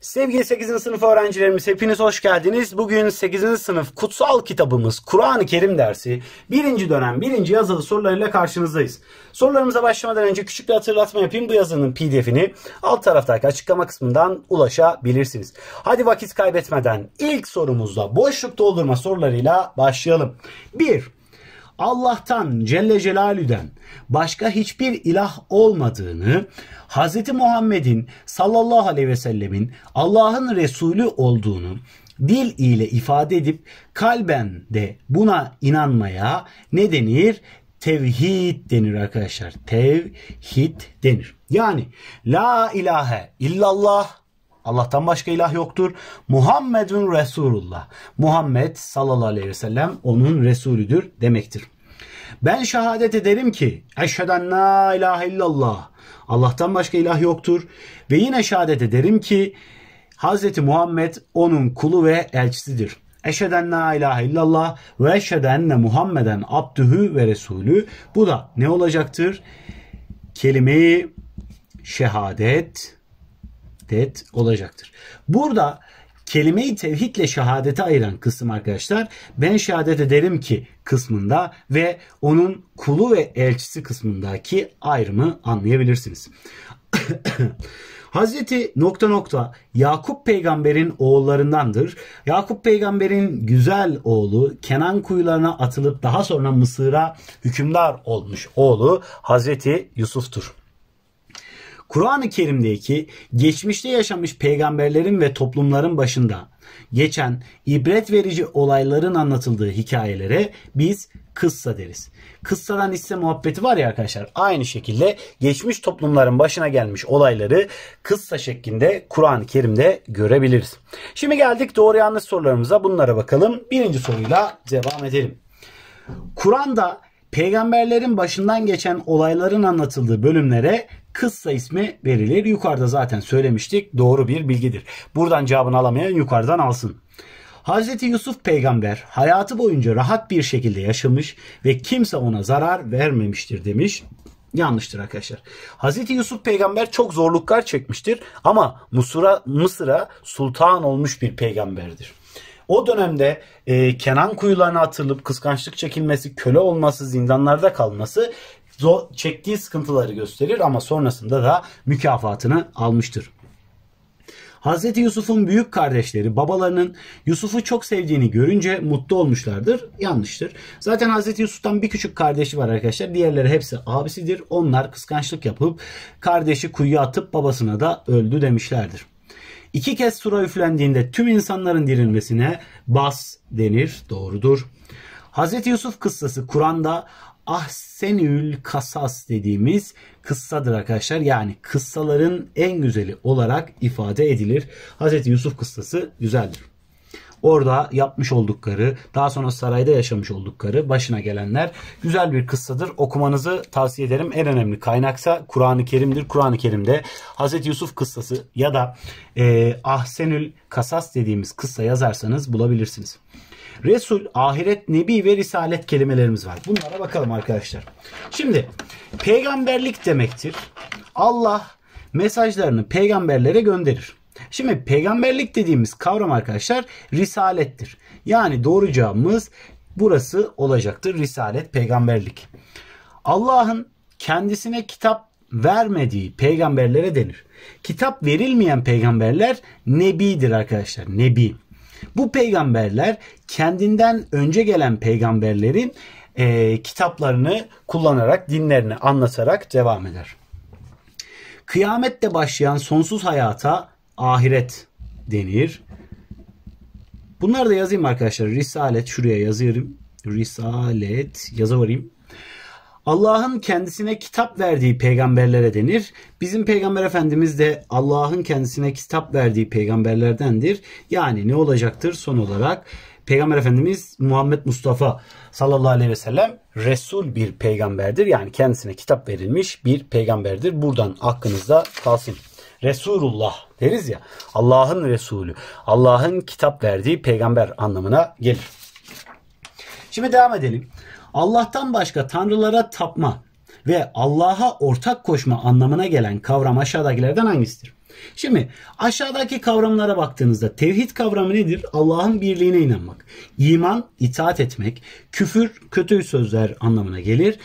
Sevgili 8. sınıf öğrencilerimiz hepiniz hoş geldiniz. Bugün 8. sınıf kutsal kitabımız Kur'an-ı Kerim dersi 1. dönem 1. yazılı sorularıyla karşınızdayız. Sorularımıza başlamadan önce küçük bir hatırlatma yapayım. Bu yazının pdf'ini alt taraftaki açıklama kısmından ulaşabilirsiniz. Hadi vakit kaybetmeden ilk sorumuzda boşluk doldurma sorularıyla başlayalım. 1. Allah'tan Celle Celalü'den başka hiçbir ilah olmadığını, Hz. Muhammed'in sallallahu aleyhi ve sellemin Allah'ın Resulü olduğunu dil ile ifade edip kalben de buna inanmaya ne denir? Tevhid denir arkadaşlar. Tevhid denir. Yani la ilahe illallah Allah'tan başka ilah yoktur. Muhammedun Resulullah. Muhammed sallallahu aleyhi ve sellem onun Resulüdür demektir. Ben şehadet ederim ki eşheden la ilahe illallah. Allah'tan başka ilah yoktur. Ve yine şehadet ederim ki Hz. Muhammed onun kulu ve elçisidir. Eşheden la ilahe illallah ve eşheden Muhammeden abdühü ve resulü. Bu da ne olacaktır? Kelime-i şehadet det olacaktır. Burada Kelimeyi tevhidle şehadete ayıran kısım arkadaşlar ben şehadet ederim ki kısmında ve onun kulu ve elçisi kısmındaki ayrımı anlayabilirsiniz. Hazreti nokta nokta Yakup peygamberin oğullarındandır. Yakup peygamberin güzel oğlu Kenan kuyularına atılıp daha sonra Mısır'a hükümdar olmuş oğlu Hazreti Yusuf'tur. Kur'an-ı Kerim'deki geçmişte yaşamış peygamberlerin ve toplumların başında geçen ibret verici olayların anlatıldığı hikayelere biz kıssa deriz. Kıssadan hisse muhabbeti var ya arkadaşlar. Aynı şekilde geçmiş toplumların başına gelmiş olayları kıssa şeklinde Kur'an-ı Kerim'de görebiliriz. Şimdi geldik doğru yanlış sorularımıza. Bunlara bakalım. Birinci soruyla devam edelim. Kur'an'da peygamberlerin başından geçen olayların anlatıldığı bölümlere kıssa ismi verilir. Yukarıda zaten söylemiştik. Doğru bir bilgidir. Buradan cevabını alamayan yukarıdan alsın. Hz. Yusuf peygamber hayatı boyunca rahat bir şekilde yaşamış ve kimse ona zarar vermemiştir demiş. Yanlıştır arkadaşlar. Hz. Yusuf peygamber çok zorluklar çekmiştir ama Mısır'a Mısır'a sultan olmuş bir peygamberdir. O dönemde e, Kenan kuyularına atılıp kıskançlık çekilmesi, köle olması, zindanlarda kalması zor, çektiği sıkıntıları gösterir ama sonrasında da mükafatını almıştır. Hz. Yusuf'un büyük kardeşleri babalarının Yusuf'u çok sevdiğini görünce mutlu olmuşlardır. Yanlıştır. Zaten Hz. Yusuf'tan bir küçük kardeşi var arkadaşlar. Diğerleri hepsi abisidir. Onlar kıskançlık yapıp kardeşi kuyuya atıp babasına da öldü demişlerdir. İki kez sura üflendiğinde tüm insanların dirilmesine bas denir. Doğrudur. Hz. Yusuf kıssası Kur'an'da Ahsenül Kasas dediğimiz kıssadır arkadaşlar. Yani kıssaların en güzeli olarak ifade edilir. Hz. Yusuf kıssası güzeldir. Orada yapmış oldukları, daha sonra sarayda yaşamış oldukları, başına gelenler güzel bir kıssadır. Okumanızı tavsiye ederim. En önemli kaynaksa Kur'an-ı Kerim'dir. Kur'an-ı Kerim'de Hz. Yusuf kıssası ya da e, Ahsenül Kasas dediğimiz kıssa yazarsanız bulabilirsiniz. Resul, ahiret, nebi ve risalet kelimelerimiz var. Bunlara bakalım arkadaşlar. Şimdi peygamberlik demektir. Allah mesajlarını peygamberlere gönderir. Şimdi peygamberlik dediğimiz kavram arkadaşlar risalettir. Yani doğru cevabımız burası olacaktır. Risalet peygamberlik. Allah'ın kendisine kitap vermediği peygamberlere denir. Kitap verilmeyen peygamberler nebidir arkadaşlar. Nebi. Bu peygamberler kendinden önce gelen peygamberlerin e, kitaplarını kullanarak, dinlerini anlatarak devam eder. Kıyamette başlayan sonsuz hayata ahiret denir. Bunları da yazayım arkadaşlar. Risalet şuraya yazıyorum. Risalet yaza Allah'ın kendisine kitap verdiği peygamberlere denir. Bizim peygamber efendimiz de Allah'ın kendisine kitap verdiği peygamberlerdendir. Yani ne olacaktır son olarak? Peygamber Efendimiz Muhammed Mustafa sallallahu aleyhi ve sellem Resul bir peygamberdir. Yani kendisine kitap verilmiş bir peygamberdir. Buradan aklınızda kalsın. Resulullah deriz ya Allah'ın Resulü. Allah'ın kitap verdiği peygamber anlamına gelir. Şimdi devam edelim. Allah'tan başka tanrılara tapma ve Allah'a ortak koşma anlamına gelen kavram aşağıdakilerden hangisidir? Şimdi aşağıdaki kavramlara baktığınızda tevhid kavramı nedir? Allah'ın birliğine inanmak. İman, itaat etmek. Küfür, kötü sözler anlamına gelir.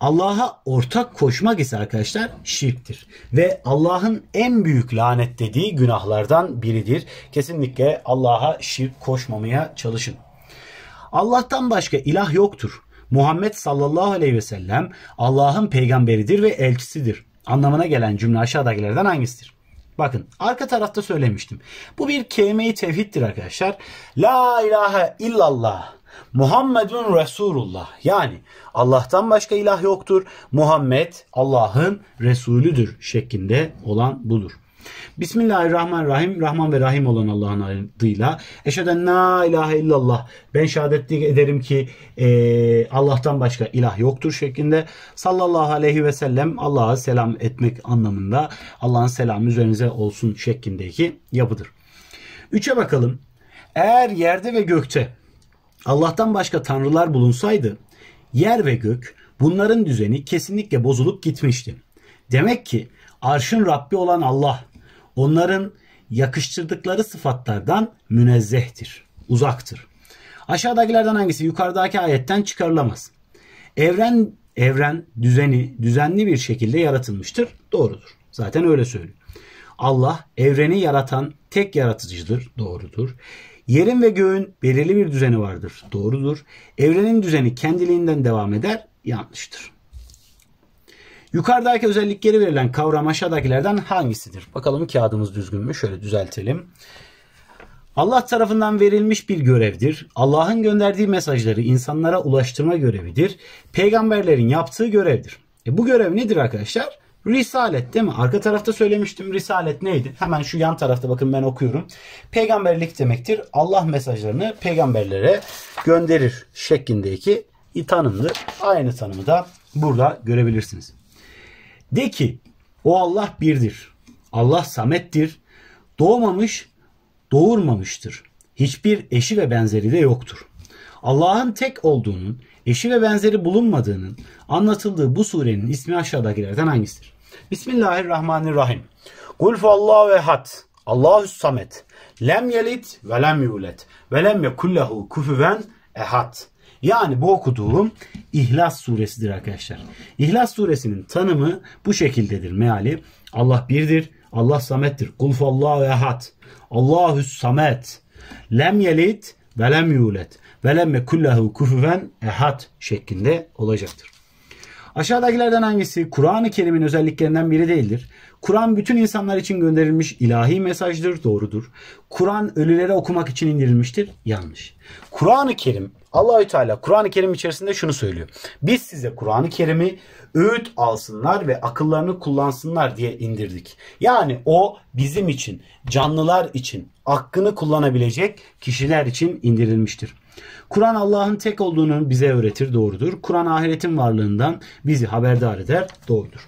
Allah'a ortak koşmak ise arkadaşlar şirktir. Ve Allah'ın en büyük lanet dediği günahlardan biridir. Kesinlikle Allah'a şirk koşmamaya çalışın. Allah'tan başka ilah yoktur. Muhammed sallallahu aleyhi ve sellem Allah'ın peygamberidir ve elçisidir anlamına gelen cümle aşağıdakilerden hangisidir? Bakın arka tarafta söylemiştim. Bu bir kelime-i tevhiddir arkadaşlar. La ilahe illallah Muhammedun Resulullah yani Allah'tan başka ilah yoktur. Muhammed Allah'ın Resulüdür şeklinde olan budur. Bismillahirrahmanirrahim. Rahman ve Rahim olan Allah'ın adıyla. Eşheden la ilahe illallah. Ben şehadet ederim ki e, Allah'tan başka ilah yoktur şeklinde. Sallallahu aleyhi ve sellem Allah'a selam etmek anlamında Allah'ın selamı üzerinize olsun şeklindeki yapıdır. Üçe bakalım. Eğer yerde ve gökte Allah'tan başka tanrılar bulunsaydı yer ve gök bunların düzeni kesinlikle bozulup gitmişti. Demek ki arşın Rabbi olan Allah onların yakıştırdıkları sıfatlardan münezzehtir, uzaktır. Aşağıdakilerden hangisi yukarıdaki ayetten çıkarılamaz? Evren evren düzeni düzenli bir şekilde yaratılmıştır. Doğrudur. Zaten öyle söylüyor. Allah evreni yaratan tek yaratıcıdır. Doğrudur. Yerin ve göğün belirli bir düzeni vardır. Doğrudur. Evrenin düzeni kendiliğinden devam eder. Yanlıştır. Yukarıdaki özellikleri verilen kavram aşağıdakilerden hangisidir? Bakalım kağıdımız düzgün mü? Şöyle düzeltelim. Allah tarafından verilmiş bir görevdir. Allah'ın gönderdiği mesajları insanlara ulaştırma görevidir. Peygamberlerin yaptığı görevdir. E bu görev nedir arkadaşlar? Risalet değil mi? Arka tarafta söylemiştim. Risalet neydi? Hemen şu yan tarafta bakın ben okuyorum. Peygamberlik demektir. Allah mesajlarını peygamberlere gönderir şeklindeki tanımdır. Aynı tanımı da burada görebilirsiniz. De ki o Allah birdir. Allah samettir. Doğmamış, doğurmamıştır. Hiçbir eşi ve benzeri de yoktur. Allah'ın tek olduğunun, eşi ve benzeri bulunmadığının anlatıldığı bu surenin ismi aşağıdakilerden hangisidir? Bismillahirrahmanirrahim. Kul fallahu ehad. Allahu samet. Lem yelit ve lem yulet. Ve lem yekullehu kufüven ehad. Yani bu okuduğum İhlas suresidir arkadaşlar. İhlas suresinin tanımı bu şekildedir meali. Allah birdir, Allah samettir. Kul fallahu ehad. Allahü samet. Lem yelit ve lem yulet. Ve lem yekullahu kufuven ehad şeklinde olacaktır. Aşağıdakilerden hangisi Kur'an-ı Kerim'in özelliklerinden biri değildir? Kur'an bütün insanlar için gönderilmiş ilahi mesajdır, doğrudur. Kur'an ölülere okumak için indirilmiştir, yanlış. Kur'an-ı Kerim Allahü Teala Kur'an-ı Kerim içerisinde şunu söylüyor. Biz size Kur'an-ı Kerim'i öğüt alsınlar ve akıllarını kullansınlar diye indirdik. Yani o bizim için, canlılar için, hakkını kullanabilecek kişiler için indirilmiştir. Kur'an Allah'ın tek olduğunu bize öğretir doğrudur. Kur'an ahiretin varlığından bizi haberdar eder doğrudur.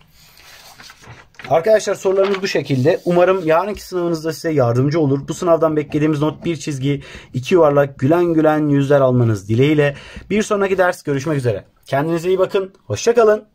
Arkadaşlar sorularımız bu şekilde. Umarım yarınki sınavınızda size yardımcı olur. Bu sınavdan beklediğimiz not bir çizgi, iki yuvarlak, gülen gülen yüzler almanız dileğiyle. Bir sonraki ders görüşmek üzere. Kendinize iyi bakın. Hoşçakalın.